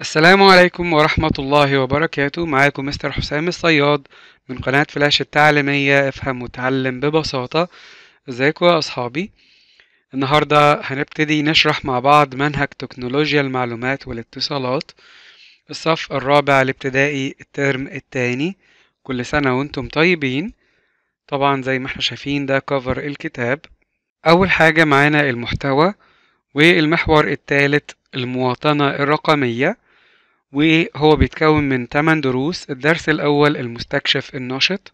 السلام عليكم ورحمة الله وبركاته معاكم مستر حسام الصياد من قناة فلاش التعليمية افهم وتعلم ببساطة ازيكم يا اصحابي النهاردة هنبتدي نشرح مع بعض منهج تكنولوجيا المعلومات والاتصالات الصف الرابع الابتدائي الترم التاني كل سنة وانتم طيبين طبعا زي ما احنا شايفين ده كفر الكتاب اول حاجة معانا المحتوى والمحور الثالث المواطنة الرقمية وهو بيتكون من 8 دروس الدرس الأول المستكشف النشط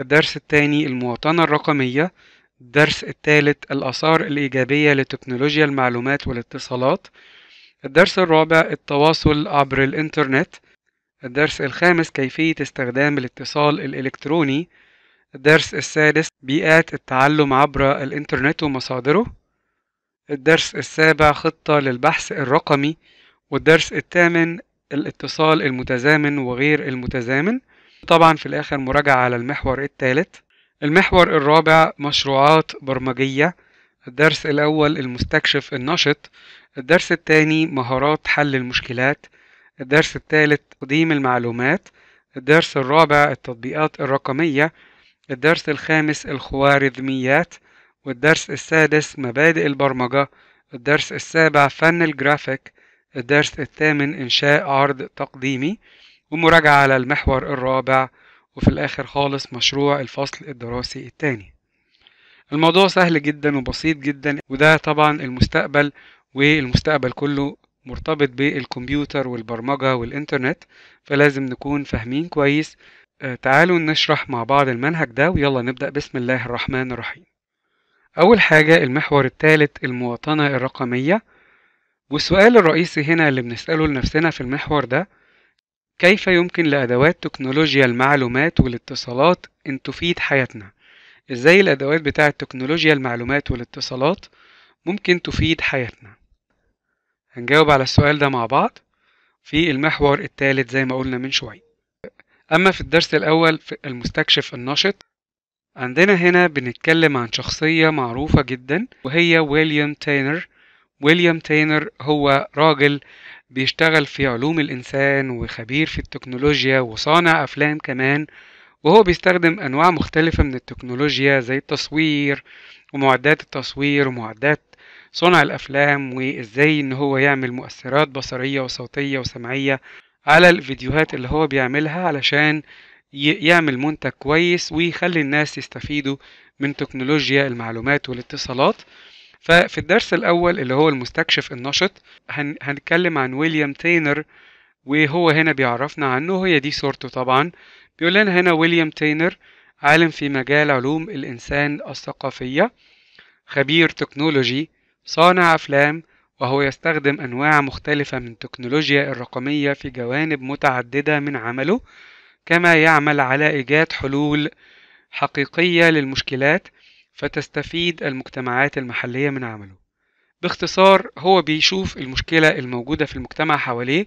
الدرس الثاني المواطنة الرقمية الدرس الثالث الآثار الإيجابية لتكنولوجيا المعلومات والاتصالات الدرس الرابع التواصل عبر الإنترنت الدرس الخامس كيفية استخدام الاتصال الإلكتروني الدرس السادس بيئات التعلم عبر الإنترنت ومصادره الدرس السابع خطة للبحث الرقمي والدرس الثامن الاتصال المتزامن وغير المتزامن طبعا في الآخر مراجعة على المحور الثالث المحور الرابع مشروعات برمجية الدرس الأول المستكشف النشط الدرس الثاني مهارات حل المشكلات الدرس الثالث تقديم المعلومات الدرس الرابع التطبيقات الرقمية الدرس الخامس الخوارزميات والدرس السادس مبادئ البرمجة الدرس السابع فن الجرافيك الدرس الثامن إنشاء عرض تقديمي ومراجعة على المحور الرابع وفي الآخر خالص مشروع الفصل الدراسي الثاني الموضوع سهل جدا وبسيط جدا وده طبعا المستقبل والمستقبل كله مرتبط بالكمبيوتر والبرمجة والإنترنت فلازم نكون فاهمين كويس آه، تعالوا نشرح مع بعض المنهج ده ويلا نبدأ بسم الله الرحمن الرحيم أول حاجة المحور الثالث المواطنة الرقمية والسؤال الرئيسي هنا اللي بنسأله لنفسنا في المحور ده كيف يمكن لأدوات تكنولوجيا المعلومات والاتصالات أن تفيد حياتنا؟ إزاي الأدوات بتاعة تكنولوجيا المعلومات والاتصالات ممكن تفيد حياتنا؟ هنجاوب على السؤال ده مع بعض في المحور الثالث زي ما قلنا من شوية أما في الدرس الأول في المستكشف النشط عندنا هنا بنتكلم عن شخصية معروفة جدا وهي ويليام تينر ويليام تينر هو راجل بيشتغل في علوم الإنسان وخبير في التكنولوجيا وصانع أفلام كمان وهو بيستخدم أنواع مختلفة من التكنولوجيا زي التصوير ومعدات التصوير ومعدات صنع الأفلام وإزاي إن هو يعمل مؤثرات بصرية وصوتية وسمعية على الفيديوهات اللي هو بيعملها علشان يعمل منتج كويس ويخلي الناس يستفيدوا من تكنولوجيا المعلومات والاتصالات ففي الدرس الأول اللي هو المستكشف النشط هن هنتكلم عن ويليام تينر وهو هنا بيعرفنا عنه هي دي صورته طبعا بيقول لنا هنا ويليام تينر عالم في مجال علوم الإنسان الثقافية خبير تكنولوجي صانع أفلام وهو يستخدم أنواع مختلفة من التكنولوجيا الرقمية في جوانب متعددة من عمله كما يعمل على إيجاد حلول حقيقية للمشكلات فتستفيد المجتمعات المحلية من عمله باختصار هو بيشوف المشكلة الموجودة في المجتمع حواليه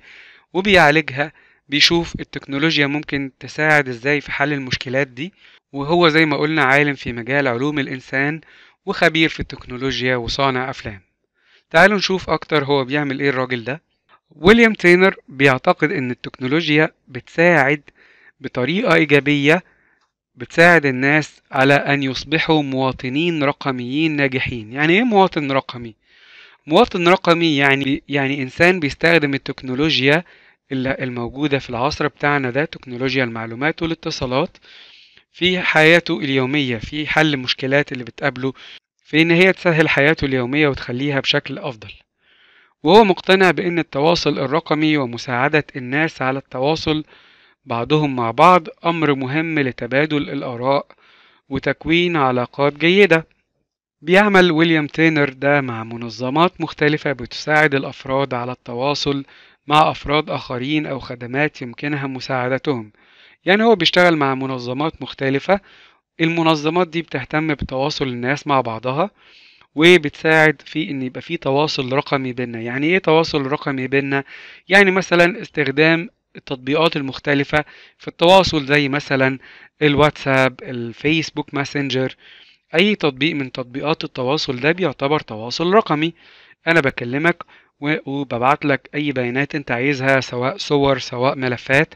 وبيعالجها بيشوف التكنولوجيا ممكن تساعد ازاي في حل المشكلات دي وهو زي ما قلنا عالم في مجال علوم الإنسان وخبير في التكنولوجيا وصانع أفلام تعالوا نشوف أكتر هو بيعمل إيه الراجل ده ويليام تينر بيعتقد إن التكنولوجيا بتساعد بطريقة إيجابية بتساعد الناس على أن يصبحوا مواطنين رقميين ناجحين يعني إيه مواطن رقمي؟ مواطن رقمي يعني يعني إنسان بيستخدم التكنولوجيا الموجودة في العصر بتاعنا ده تكنولوجيا المعلومات والاتصالات في حياته اليومية في حل مشكلات اللي بتقابله في إن هي تسهل حياته اليومية وتخليها بشكل أفضل وهو مقتنع بأن التواصل الرقمي ومساعدة الناس على التواصل بعضهم مع بعض أمر مهم لتبادل الآراء وتكوين علاقات جيدة بيعمل ويليام تينر ده مع منظمات مختلفة بتساعد الأفراد على التواصل مع أفراد آخرين أو خدمات يمكنها مساعدتهم يعني هو بيشتغل مع منظمات مختلفة المنظمات دي بتهتم بتواصل الناس مع بعضها وبتساعد في ان يبقى في تواصل رقمي بينا يعني ايه تواصل رقمي بينا يعني مثلا استخدام التطبيقات المختلفة في التواصل زي مثلا الواتساب الفيسبوك ماسنجر أي تطبيق من تطبيقات التواصل ده بيعتبر تواصل رقمي أنا بكلمك وببعت لك أي بيانات أنت عايزها سواء صور سواء ملفات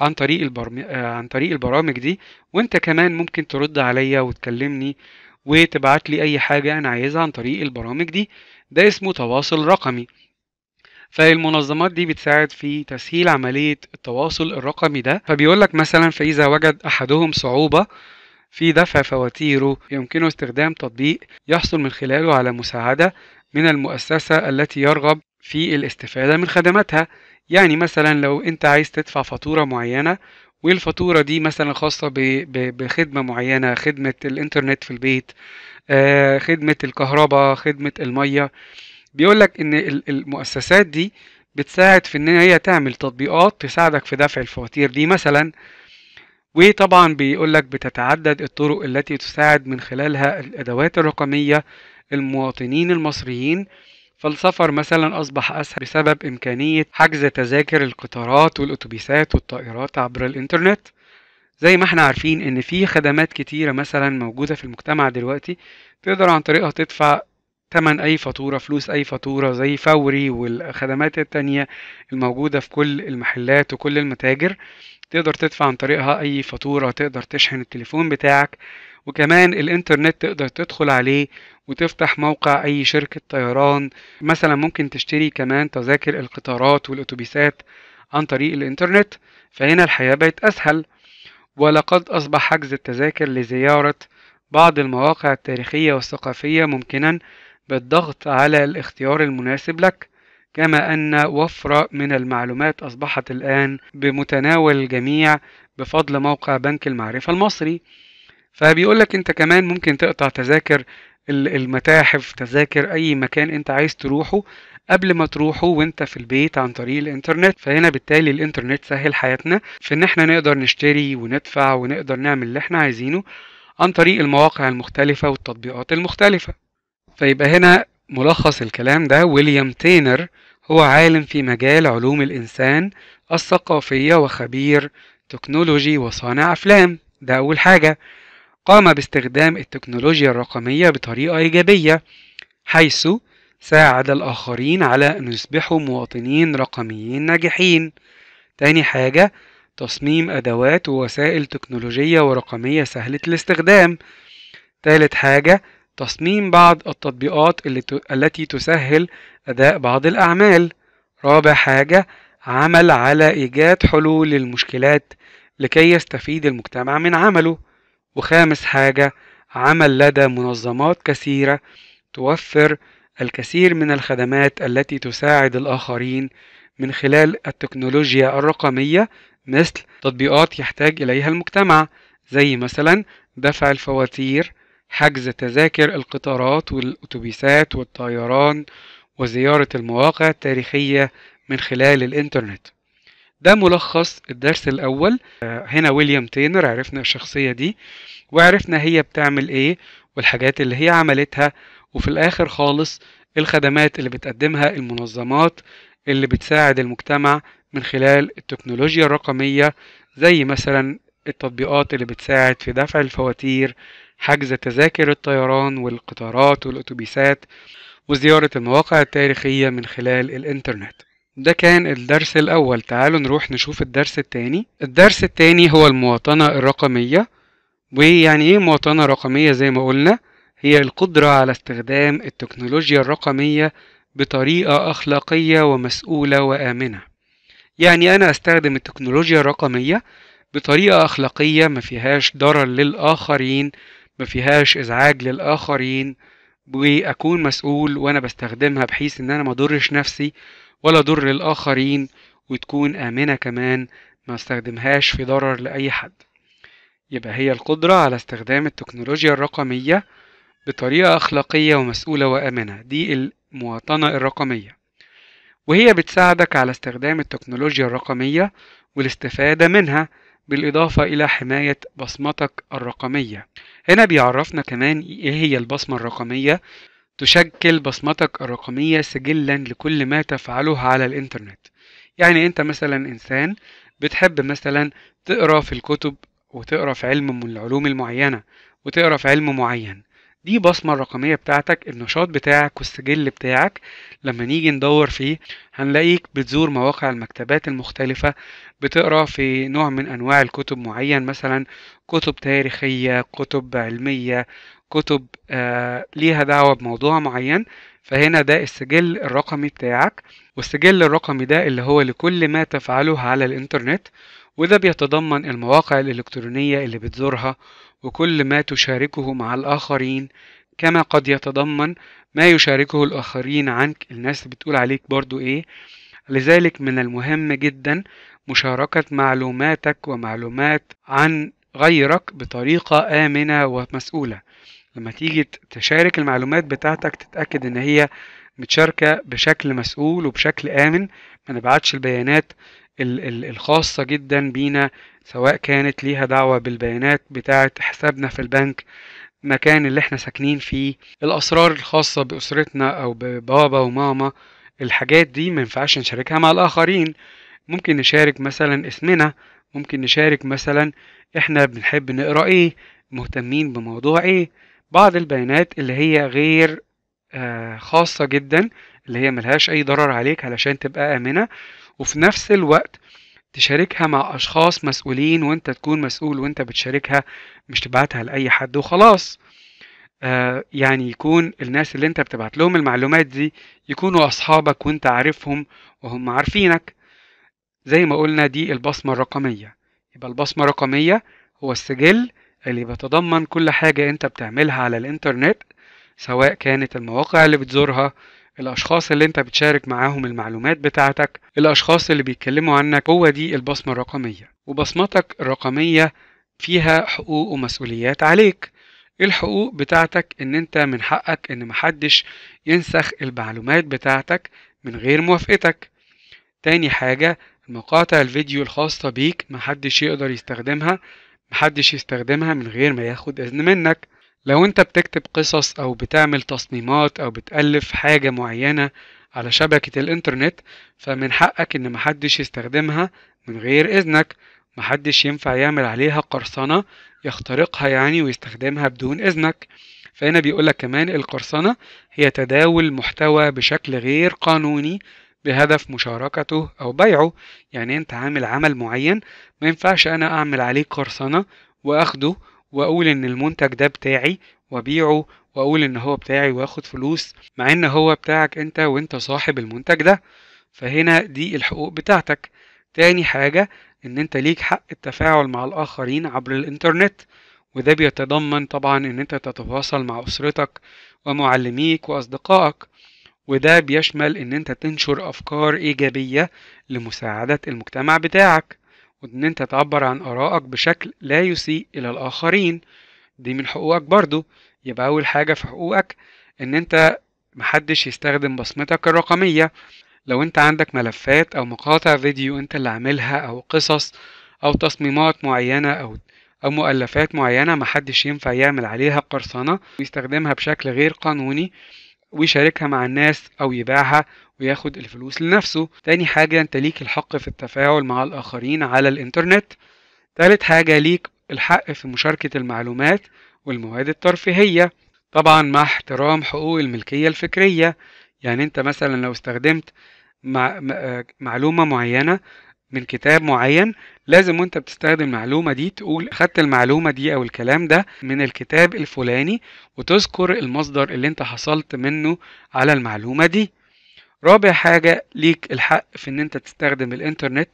عن طريق البرم... آه، عن طريق البرامج دي وأنت كمان ممكن ترد عليا وتكلمني وتبعت لي أي حاجة أنا عايزها عن طريق البرامج دي ده اسمه تواصل رقمي فالمنظمات دي بتساعد في تسهيل عملية التواصل الرقمي ده فبيقول لك مثلا فإذا وجد أحدهم صعوبة في دفع فواتيره يمكنه استخدام تطبيق يحصل من خلاله على مساعدة من المؤسسة التي يرغب في الاستفادة من خدماتها يعني مثلا لو انت عايز تدفع فاتورة معينة والفاتورة دي مثلا خاصة بخدمة معينة خدمة الإنترنت في البيت آه، خدمة الكهرباء خدمة المية بيقول لك ان المؤسسات دي بتساعد في ان هي تعمل تطبيقات تساعدك في دفع الفواتير دي مثلا وطبعا بيقول لك بتتعدد الطرق التي تساعد من خلالها الادوات الرقميه المواطنين المصريين فالسفر مثلا أصبح أسهل بسبب إمكانية حجز تذاكر القطارات والأتوبيسات والطائرات عبر الإنترنت زي ما احنا عارفين إن في خدمات كتيرة مثلا موجودة في المجتمع دلوقتي تقدر عن طريقها تدفع تمن أي فاتورة فلوس أي فاتورة زي فوري والخدمات التانية الموجودة في كل المحلات وكل المتاجر تقدر تدفع عن طريقها أي فاتورة تقدر تشحن التليفون بتاعك وكمان الإنترنت تقدر تدخل عليه وتفتح موقع أي شركة طيران مثلا ممكن تشتري كمان تذاكر القطارات والأتوبيسات عن طريق الإنترنت فهنا الحياة بقت أسهل ولقد أصبح حجز التذاكر لزيارة بعض المواقع التاريخية والثقافية ممكنا بالضغط على الاختيار المناسب لك كما أن وفرة من المعلومات أصبحت الآن بمتناول الجميع بفضل موقع بنك المعرفة المصري فبيقول لك أنت كمان ممكن تقطع تذاكر المتاحف تذاكر أي مكان أنت عايز تروحه قبل ما تروحه وانت في البيت عن طريق الانترنت فهنا بالتالي الانترنت سهل حياتنا في ان احنا نقدر نشتري وندفع ونقدر نعمل اللي احنا عايزينه عن طريق المواقع المختلفة والتطبيقات المختلفة فيبقى هنا ملخص الكلام ده ويليام تينر هو عالم في مجال علوم الإنسان الثقافية وخبير تكنولوجي وصانع أفلام ده أول حاجة قام باستخدام التكنولوجيا الرقمية بطريقة إيجابية حيث ساعد الآخرين على أن يصبحوا مواطنين رقميين ناجحين تاني حاجة تصميم أدوات ووسائل تكنولوجية ورقمية سهلة الاستخدام تالت حاجة تصميم بعض التطبيقات التي تسهل أداء بعض الأعمال رابع حاجة عمل على إيجاد حلول للمشكلات لكي يستفيد المجتمع من عمله وخامس حاجة عمل لدى منظمات كثيرة توفر الكثير من الخدمات التي تساعد الآخرين من خلال التكنولوجيا الرقمية مثل تطبيقات يحتاج إليها المجتمع زي مثلا دفع الفواتير حجز تذاكر القطارات والأتوبيسات والطيران وزيارة المواقع التاريخية من خلال الإنترنت ده ملخص الدرس الأول آه، هنا ويليام تينر عرفنا الشخصية دي وعرفنا هي بتعمل إيه والحاجات اللي هي عملتها وفي الآخر خالص الخدمات اللي بتقدمها المنظمات اللي بتساعد المجتمع من خلال التكنولوجيا الرقمية زي مثلا التطبيقات اللي بتساعد في دفع الفواتير حجز تذاكر الطيران والقطارات والأتوبيسات وزيارة المواقع التاريخية من خلال الإنترنت ده كان الدرس الأول تعالوا نروح نشوف الدرس التاني الدرس التاني هو المواطنة الرقمية ويعني إيه مواطنة رقمية زي ما قلنا هي القدرة على استخدام التكنولوجيا الرقمية بطريقة أخلاقية ومسؤولة وآمنة يعني أنا أستخدم التكنولوجيا الرقمية بطريقة أخلاقية ما فيهاش ضرر للآخرين ما فيهاش ازعاج للاخرين واكون مسؤول وانا بستخدمها بحيث ان انا ما اضرش نفسي ولا اضر الاخرين وتكون امنه كمان ما استخدمهاش في ضرر لاي حد يبقى هي القدره على استخدام التكنولوجيا الرقميه بطريقه اخلاقيه ومسؤوله وامنه دي المواطنه الرقميه وهي بتساعدك على استخدام التكنولوجيا الرقميه والاستفاده منها بالإضافة إلى حماية بصمتك الرقمية هنا بيعرفنا كمان إيه هي البصمة الرقمية تشكل بصمتك الرقمية سجلا لكل ما تفعله على الإنترنت يعني أنت مثلا إنسان بتحب مثلا تقرأ في الكتب وتقرأ في علم من العلوم المعينة وتقرأ في علم معين دي بصمة الرقمية بتاعتك النشاط بتاعك والسجل بتاعك لما نيجي ندور فيه هنلاقيك بتزور مواقع المكتبات المختلفة بتقرأ في نوع من أنواع الكتب معين مثلا كتب تاريخية كتب علمية كتب آه ليها دعوة بموضوع معين فهنا ده السجل الرقمي بتاعك والسجل الرقمي ده اللي هو لكل ما تفعله على الإنترنت وده بيتضمن المواقع الإلكترونية اللي بتزورها وكل ما تشاركه مع الآخرين كما قد يتضمن ما يشاركه الآخرين عنك الناس بتقول عليك برضو إيه لذلك من المهم جدا مشاركة معلوماتك ومعلومات عن غيرك بطريقة آمنة ومسؤولة لما تيجي تشارك المعلومات بتاعتك تتأكد إن هي متشاركة بشكل مسؤول وبشكل آمن ما نبعتش البيانات الخاصة جدا بينا سواء كانت ليها دعوة بالبيانات بتاعة حسابنا في البنك مكان اللي احنا ساكنين فيه الأسرار الخاصة بأسرتنا أو ببابا وماما الحاجات دي مينفعش نشاركها مع الآخرين ممكن نشارك مثلا اسمنا ممكن نشارك مثلا احنا بنحب نقرا ايه مهتمين بموضوع ايه بعض البيانات اللي هي غير آه، خاصة جدا اللي هي ملهاش أي ضرر عليك علشان تبقى آمنة وفي نفس الوقت تشاركها مع اشخاص مسؤولين وانت تكون مسؤول وانت بتشاركها مش تبعتها لاي حد وخلاص آه يعني يكون الناس اللي انت بتبعت لهم المعلومات دي يكونوا اصحابك وانت عارفهم وهم عارفينك زي ما قلنا دي البصمة الرقمية يبقى البصمة الرقمية هو السجل اللي بيتضمن كل حاجة انت بتعملها على الانترنت سواء كانت المواقع اللي بتزورها الاشخاص اللي انت بتشارك معاهم المعلومات بتاعتك الاشخاص اللي بيتكلموا عنك هو دي البصمه الرقميه وبصمتك الرقميه فيها حقوق ومسؤوليات عليك الحقوق بتاعتك ان انت من حقك ان محدش ينسخ المعلومات بتاعتك من غير موافقتك تاني حاجة مقاطع الفيديو الخاصة بيك محدش يقدر يستخدمها محدش يستخدمها من غير ما ياخد اذن منك لو انت بتكتب قصص او بتعمل تصميمات او بتألف حاجة معينة على شبكة الانترنت فمن حقك ان محدش يستخدمها من غير اذنك محدش ينفع يعمل عليها قرصنة يخترقها يعني ويستخدمها بدون اذنك فهنا بيقولك كمان القرصنة هي تداول محتوى بشكل غير قانوني بهدف مشاركته أو بيعه يعني أنت عامل عمل معين ما ينفعش أنا أعمل عليه قرصنة وأخده واقول ان المنتج ده بتاعي وابيعه واقول ان هو بتاعي واخد فلوس مع ان هو بتاعك انت وانت صاحب المنتج ده فهنا دي الحقوق بتاعتك تاني حاجة ان انت ليك حق التفاعل مع الاخرين عبر الانترنت وده بيتضمن طبعا ان انت تتواصل مع اسرتك ومعلميك واصدقائك وده بيشمل ان انت تنشر افكار ايجابية لمساعدة المجتمع بتاعك وإن أنت تعبر عن آرائك بشكل لا يسيء إلى الآخرين دي من حقوقك برضو يبقى أول حاجة في حقوقك إن أنت محدش يستخدم بصمتك الرقمية لو أنت عندك ملفات أو مقاطع فيديو أنت اللي عاملها أو قصص أو تصميمات معينة أو أو مؤلفات معينة محدش ينفع يعمل عليها قرصنة ويستخدمها بشكل غير قانوني ويشاركها مع الناس أو يبيعها وياخد الفلوس لنفسه تاني حاجة أنت ليك الحق في التفاعل مع الآخرين على الإنترنت تالت حاجة ليك الحق في مشاركة المعلومات والمواد الترفيهية طبعا مع احترام حقوق الملكية الفكرية يعني أنت مثلا لو استخدمت آه، معلومة معينة من كتاب معين لازم وانت بتستخدم المعلومه دي تقول خدت المعلومه دي او الكلام ده من الكتاب الفلاني وتذكر المصدر اللي انت حصلت منه على المعلومه دي رابع حاجه ليك الحق في ان انت تستخدم الانترنت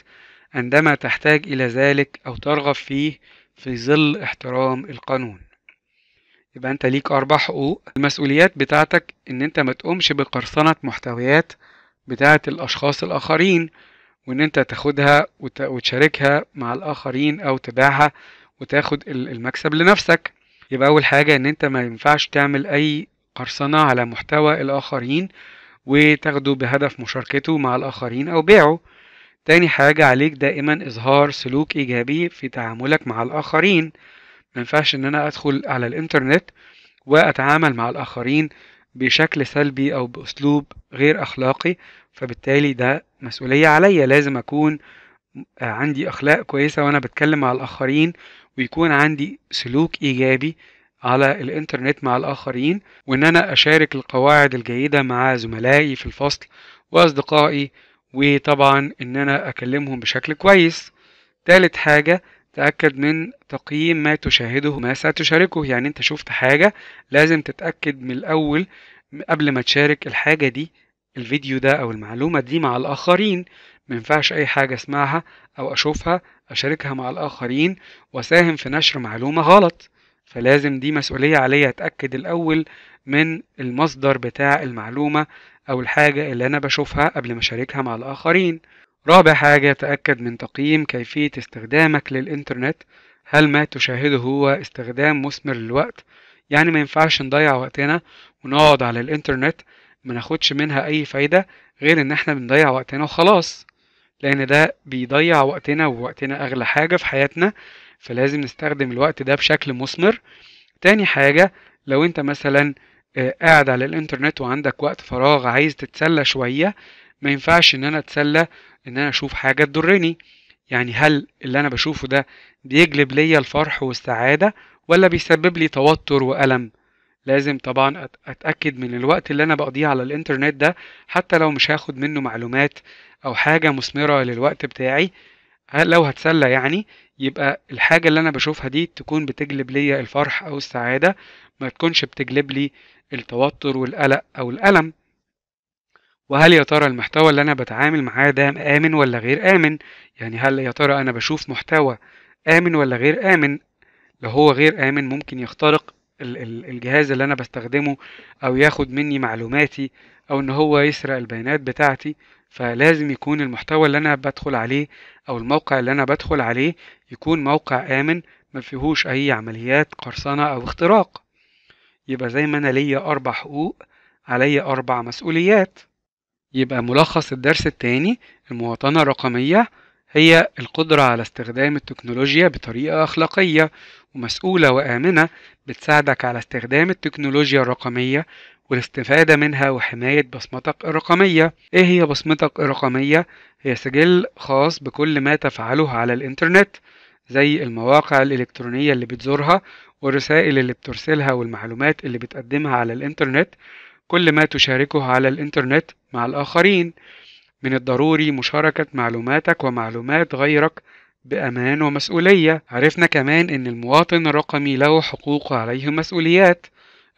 عندما تحتاج الى ذلك او ترغب فيه في ظل احترام القانون يبقى انت ليك اربع حقوق المسؤوليات بتاعتك ان انت ما تقومش بقرصنه محتويات بتاعه الاشخاص الاخرين وان انت تاخدها وتشاركها مع الاخرين او تبيعها وتاخد المكسب لنفسك يبقى اول حاجه ان انت ما ينفعش تعمل اي قرصنه على محتوى الاخرين وتاخده بهدف مشاركته مع الاخرين او بيعه تاني حاجة عليك دائما إظهار سلوك إيجابي في تعاملك مع الآخرين مينفعش إن أنا أدخل على الإنترنت وأتعامل مع الآخرين بشكل سلبي أو بأسلوب غير أخلاقي فبالتالي ده مسؤولية عليا لازم أكون آه، عندي أخلاق كويسة وأنا بتكلم مع الآخرين ويكون عندي سلوك إيجابي على الإنترنت مع الآخرين وإن أنا أشارك القواعد الجيدة مع زملائي في الفصل وأصدقائي وطبعا إن أنا أكلمهم بشكل كويس تالت حاجة تأكد من تقييم ما تشاهده ما ستشاركه يعني أنت شفت حاجة لازم تتأكد من الأول قبل ما تشارك الحاجة دي الفيديو ده او المعلومه دي مع الاخرين ما ينفعش اي حاجه اسمعها او اشوفها اشاركها مع الاخرين واساهم في نشر معلومه غلط فلازم دي مسؤوليه عليا اتاكد الاول من المصدر بتاع المعلومه او الحاجه اللي انا بشوفها قبل ما اشاركها مع الاخرين رابع حاجه تاكد من تقييم كيفيه استخدامك للانترنت هل ما تشاهده هو استخدام مثمر للوقت يعني ما ينفعش نضيع وقتنا ونقعد على الانترنت ما ناخدش منها اي فايده غير ان احنا بنضيع وقتنا وخلاص لان ده بيضيع وقتنا ووقتنا اغلى حاجه في حياتنا فلازم نستخدم الوقت ده بشكل مثمر تاني حاجه لو انت مثلا آه، قاعد على الانترنت وعندك وقت فراغ عايز تتسلى شويه ما ينفعش ان انا اتسلى ان انا اشوف حاجه تضرني يعني هل اللي انا بشوفه ده بيجلب ليا الفرح والسعاده ولا بيسبب لي توتر والم لازم طبعا اتاكد من الوقت اللي انا بقضيه على الانترنت ده حتى لو مش هاخد منه معلومات او حاجه مثمره للوقت بتاعي لو هتسلى يعني يبقى الحاجه اللي انا بشوفها دي تكون بتجلب ليا الفرح او السعاده ما تكونش بتجلب لي التوتر والقلق او الالم وهل يا ترى المحتوى اللي انا بتعامل معاه ده امن ولا غير امن يعني هل يا ترى انا بشوف محتوى امن ولا غير امن لو هو غير امن ممكن يخترق الجهاز اللي انا بستخدمه او ياخد مني معلوماتي او ان هو يسرق البيانات بتاعتي فلازم يكون المحتوى اللي انا بدخل عليه او الموقع اللي انا بدخل عليه يكون موقع امن ما فيهوش اي عمليات قرصنة او اختراق يبقى زي ما انا ليا اربع حقوق علي اربع مسؤوليات يبقى ملخص الدرس التاني المواطنة الرقمية هي القدرة على استخدام التكنولوجيا بطريقة أخلاقية ومسؤولة وآمنة بتساعدك على استخدام التكنولوجيا الرقمية والاستفادة منها وحماية بصمتك الرقمية إيه هي بصمتك الرقمية؟ هي سجل خاص بكل ما تفعله على الإنترنت زي المواقع الإلكترونية اللي بتزورها والرسائل اللي بترسلها والمعلومات اللي بتقدمها على الإنترنت كل ما تشاركه على الإنترنت مع الآخرين من الضروري مشاركة معلوماتك ومعلومات غيرك بأمان ومسؤولية عرفنا كمان أن المواطن الرقمي له حقوق وعليه مسؤوليات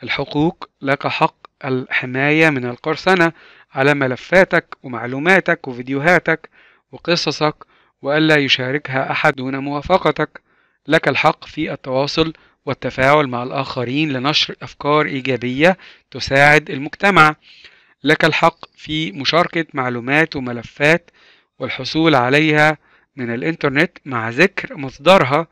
الحقوق لك حق الحماية من القرصنة على ملفاتك ومعلوماتك وفيديوهاتك وقصصك وألا يشاركها أحد دون موافقتك لك الحق في التواصل والتفاعل مع الآخرين لنشر أفكار إيجابية تساعد المجتمع لك الحق في مشاركة معلومات وملفات والحصول عليها من الإنترنت مع ذكر مصدرها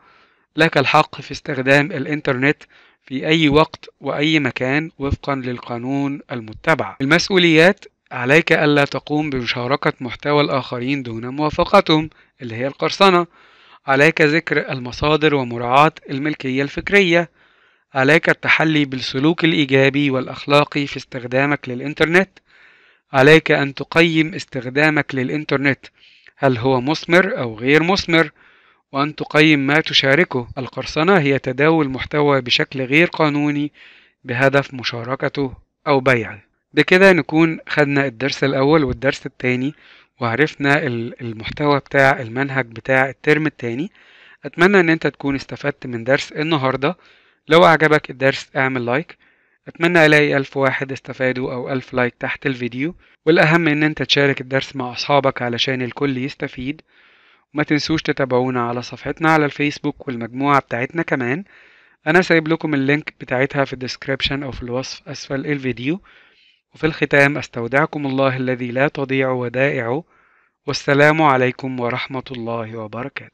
لك الحق في استخدام الإنترنت في أي وقت وأي مكان وفقا للقانون المتبع المسؤوليات عليك ألا تقوم بمشاركة محتوى الآخرين دون موافقتهم اللي هي القرصنة عليك ذكر المصادر ومراعاة الملكية الفكرية عليك التحلي بالسلوك الإيجابي والأخلاقي في استخدامك للإنترنت عليك أن تقيم استخدامك للإنترنت هل هو مثمر أو غير مثمر وأن تقيم ما تشاركه القرصنة هي تداول محتوى بشكل غير قانوني بهدف مشاركته أو بيعه بكده نكون خدنا الدرس الأول والدرس التاني وعرفنا المحتوى بتاع المنهج بتاع الترم التاني أتمنى أن أنت تكون استفدت من درس النهاردة لو عجبك الدرس اعمل لايك أتمنى ألاقي ألف واحد استفادوا أو ألف لايك تحت الفيديو والأهم إن أنت تشارك الدرس مع أصحابك علشان الكل يستفيد وما تنسوش تتابعونا على صفحتنا على الفيسبوك والمجموعة بتاعتنا كمان أنا سايب لكم اللينك بتاعتها في الديسكريبشن أو في الوصف أسفل الفيديو وفي الختام أستودعكم الله الذي لا تضيع ودائعه والسلام عليكم ورحمة الله وبركاته